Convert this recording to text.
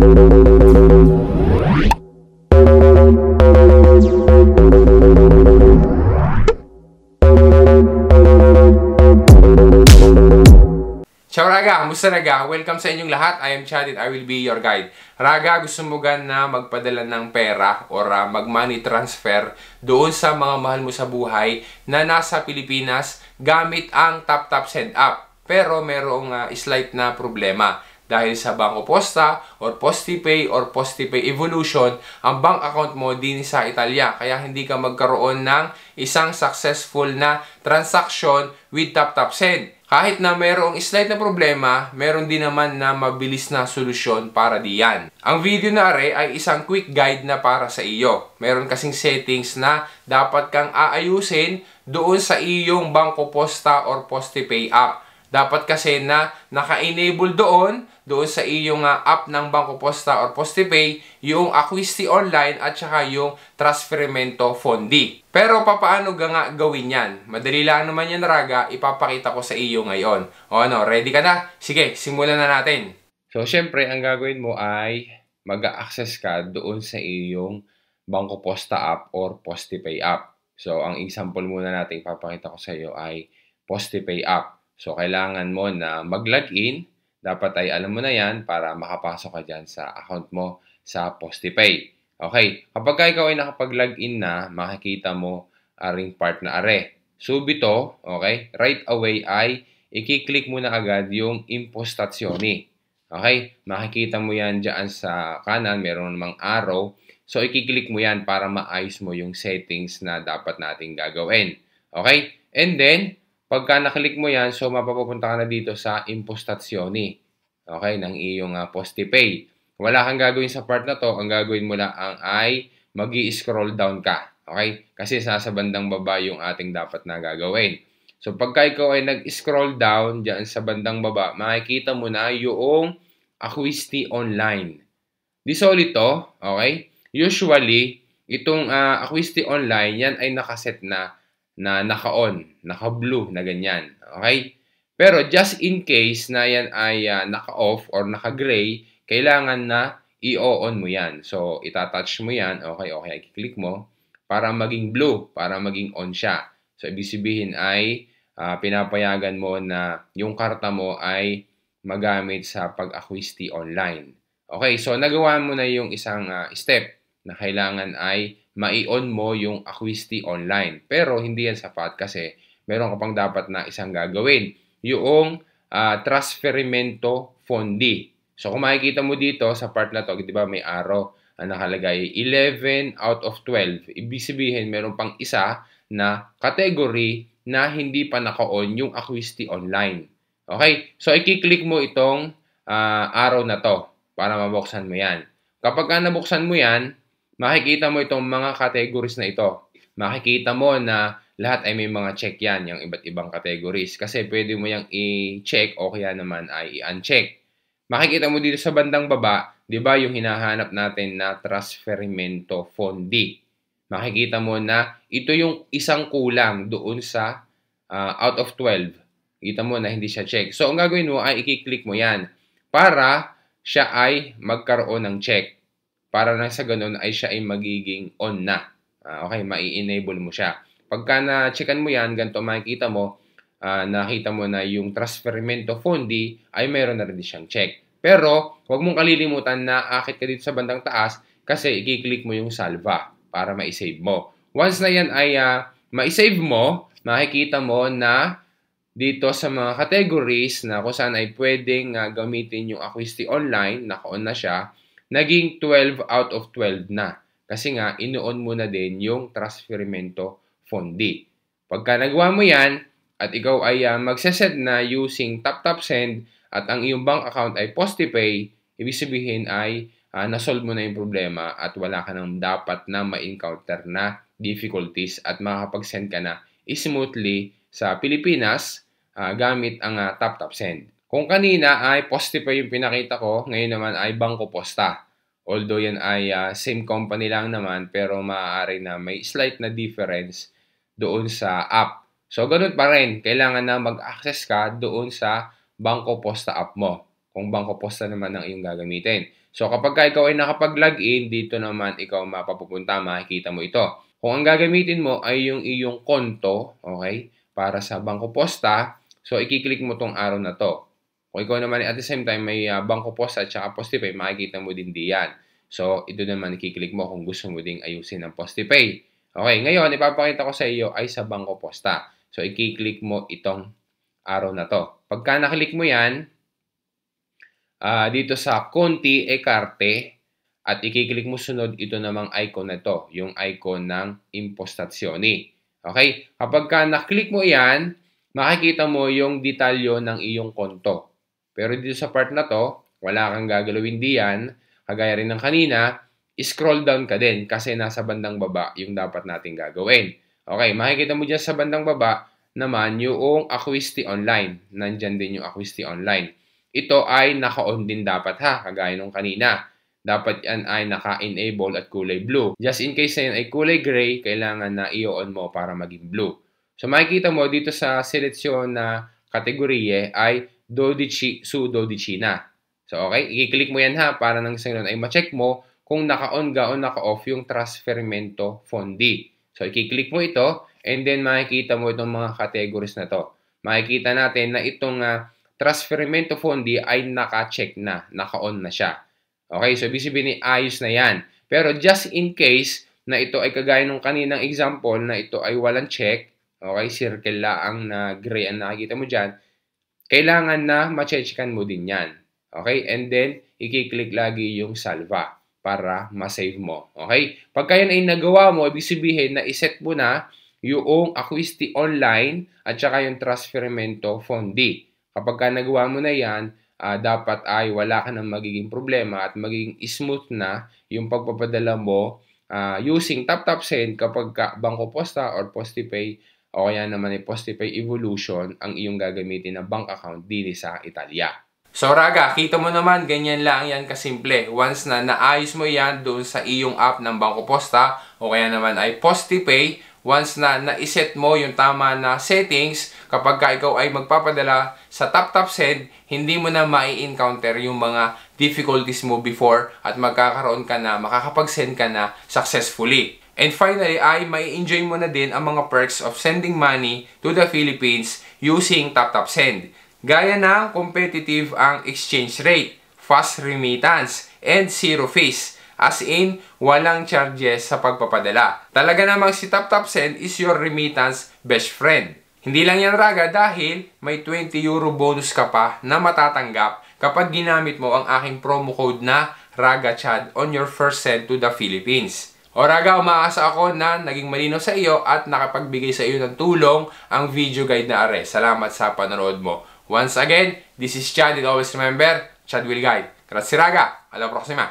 Ciao Raga! Musta Raga? Welcome sa inyong lahat. I am Chadit. I will be your guide. Raga, gusto mo gan na magpadala ng pera or uh, mag-money transfer doon sa mga mahal mo sa buhay na nasa Pilipinas gamit ang TapTap Send Up. Pero merong uh, slight na problema dahil sa Bangko Posta or Postipay or Postipay Evolution, ang bank account mo din sa Italia. Kaya hindi ka magkaroon ng isang successful na transaction with TapTap Send. Kahit na mayroong slight na problema, meron din naman na mabilis na solusyon para diyan. Ang video na are ay isang quick guide na para sa iyo. Meron kasing settings na dapat kang aayusin doon sa iyong Bangko Posta or Postipay app. Dapat kasi na naka-enable doon doon sa iyong uh, app ng Bangko Posta or PostePay, yung Acquisti Online at saka yung Transferimento Fondi. Pero papaano ga nga gawin yan? Madali lang naman yan raga, ipapakita ko sa iyo ngayon. O ano, ready ka na? Sige, simulan na natin. So syempre, ang gagawin mo ay mag-access ka doon sa iyong Bangko Posta app or PostePay app. So ang example muna natin ipapakita ko sa iyo ay PostePay app. So kailangan mo na mag-login dapat ay alam mo na yan para makapasok ka dyan sa account mo sa Postipay. Okay, kapag ikaw ay nakapag-login na, makikita mo aring part na are. Subito, okay, right away ay i-click mo na agad yung impostazioni. Okay, makikita mo yan dyan sa kanan, meron namang arrow. So, i mo yan para maayos mo yung settings na dapat nating gagawin. Okay, and then, Pagka naklik mo yan, so mapapupunta ka na dito sa impostazioni. Okay, ng iyong uh, ah, Postipay. Wala kang gagawin sa part na to. Ang gagawin mo lang ay mag scroll down ka. Okay? Kasi sa bandang baba yung ating dapat na gagawin. So pagka ikaw ay nag-scroll down dyan sa bandang baba, makikita mo na yung Acquisti Online. Di solid to, okay? Usually, itong uh, ah, Acquisti Online, yan ay nakaset na na naka-on, naka-blue na ganyan. Okay? Pero just in case na yan ay uh, naka-off or naka-gray, kailangan na i-on mo yan. So, itatouch mo yan. Okay, okay, i-click mo para maging blue, para maging on siya. So, ibig sabihin ay uh, pinapayagan mo na yung karta mo ay magamit sa pag-acquisti online. Okay, so nagawa mo na yung isang uh, step na kailangan ay mai-on mo yung Acquisti online. Pero hindi yan sapat kasi meron ka pang dapat na isang gagawin. Yung uh, transferimento fondi. So kung makikita mo dito sa part na to, di ba may arrow na nakalagay 11 out of 12. Ibig sabihin meron pang isa na category na hindi pa naka-on yung Acquisti online. Okay? So i-click mo itong uh, arrow na to para mabuksan mo yan. Kapag ka nabuksan mo yan, makikita mo itong mga categories na ito. Makikita mo na lahat ay may mga check yan, yung iba't ibang categories. Kasi pwede mo yung i-check o kaya naman ay i-uncheck. Makikita mo dito sa bandang baba, di ba yung hinahanap natin na transferimento fondi. Makikita mo na ito yung isang kulang doon sa uh, out of 12. Kita mo na hindi siya check. So, ang gagawin mo ay i-click mo yan para siya ay magkaroon ng check para na sa ganun ay siya ay magiging on na. Uh, okay, mai-enable mo siya. Pagka na-checkan mo yan, ganito makikita mo, uh, nakita mo na yung transferimento fundi ay mayroon na rin siyang check. Pero, huwag mong kalilimutan na akit ka dito sa bandang taas kasi i-click mo yung salva para ma-save mo. Once na yan ay uh, ma-save mo, makikita mo na dito sa mga categories na kung saan ay pwedeng uh, gamitin yung Acquisti Online, naka-on na siya, naging 12 out of 12 na. Kasi nga, inoon mo na din yung transferimento fondi. Pagka nagawa mo yan, at ikaw ay uh, magsesend na using TapTap Send at ang iyong bank account ay PostiPay, ibig sabihin ay uh, nasolve mo na yung problema at wala ka nang dapat na ma-encounter na difficulties at makakapag-send ka na smoothly sa Pilipinas uh, gamit ang uh, TapTap Send. Kung kanina ay PostiPay yung pinakita ko, ngayon naman ay Bangko Posta. Although yan ay uh, same company lang naman pero maaari na may slight na difference doon sa app. So, ganun pa rin. Kailangan na mag-access ka doon sa Bangko Posta app mo. Kung Bangko Posta naman ang iyong gagamitin. So, kapag ka ikaw ay nakapag-login, dito naman ikaw mapapupunta, makikita mo ito. Kung ang gagamitin mo ay yung iyong konto, okay, para sa Bangko Posta, so ikiklik mo tong araw na to. Kung ikaw naman at the same time may uh, Bangko Posta at saka Postipay, makikita mo din diyan. So, ito naman ikiklik mo kung gusto mo ding ayusin ang Postipay. Okay, ngayon ipapakita ko sa iyo ay sa Bangko Posta. Ah. So, ikiklik mo itong araw na to. Pagka naklik mo yan, uh, dito sa konti e karte, at ikiklik mo sunod ito namang icon na to, yung icon ng impostazioni. Okay? Kapag ka naklik mo yan, makikita mo yung detalyo ng iyong konto. Pero dito sa part na to, wala kang gagalawin diyan, kagaya rin ng kanina, scroll down ka din kasi nasa bandang baba yung dapat nating gagawin. Okay, makikita mo dyan sa bandang baba naman yung Acquisti Online. Nandyan din yung Acquisti Online. Ito ay naka-on din dapat ha, kagaya nung kanina. Dapat yan ay naka-enable at kulay blue. Just in case na yun ay kulay gray, kailangan na i-on mo para maging blue. So makikita mo dito sa seleksyon na kategorye ay 12 su 12 na. So, okay? I-click mo yan ha para nang isang ay ma-check mo kung naka-on ga o naka-off yung transfermento fondi. So, i-click mo ito and then makikita mo itong mga categories na to. Makikita natin na itong uh, transfermento fondi ay naka-check na, naka-on na siya. Okay? So, ibig sabihin ayos na yan. Pero just in case na ito ay kagaya nung kaninang example na ito ay walang check, okay, circle la ang na ah, gray ang nakikita mo dyan, kailangan na machechikan mo din yan. Okay? And then, i-click lagi yung salva para ma-save mo. Okay? Pagka yan ay nagawa mo, ibig sabihin na iset mo na yung Acquisti Online at saka yung Transferimento Fondi. Kapag ka nagawa mo na yan, uh, dapat ay wala ka nang magiging problema at magiging smooth na yung pagpapadala mo uh, using TapTap Send kapag ka Bangko Posta or PostiPay o kaya naman ay Postipay Evolution ang iyong gagamitin na bank account dito sa Italia. So raga, kita mo naman, ganyan lang yan kasimple. Once na naayos mo yan doon sa iyong app ng Bangko Posta o kaya naman ay Postipay, once na naiset mo yung tama na settings, kapag ka ikaw ay magpapadala sa TapTap Send, hindi mo na mai-encounter yung mga difficulties mo before at magkakaroon ka na, makakapag-send ka na successfully. And finally ay may enjoy mo na din ang mga perks of sending money to the Philippines using TapTap Send. Gaya ng competitive ang exchange rate, fast remittance, and zero fees. As in, walang charges sa pagpapadala. Talaga namang si TapTap Send is your remittance best friend. Hindi lang yan raga dahil may 20 euro bonus ka pa na matatanggap kapag ginamit mo ang aking promo code na RAGACHAD on your first send to the Philippines. Oraga, umaasa ako na naging malino sa iyo at nakapagbigay sa iyo ng tulong ang video guide na are. Salamat sa panonood mo. Once again, this is Chad and always remember, Chad will guide. Grazie raga, alla prossima!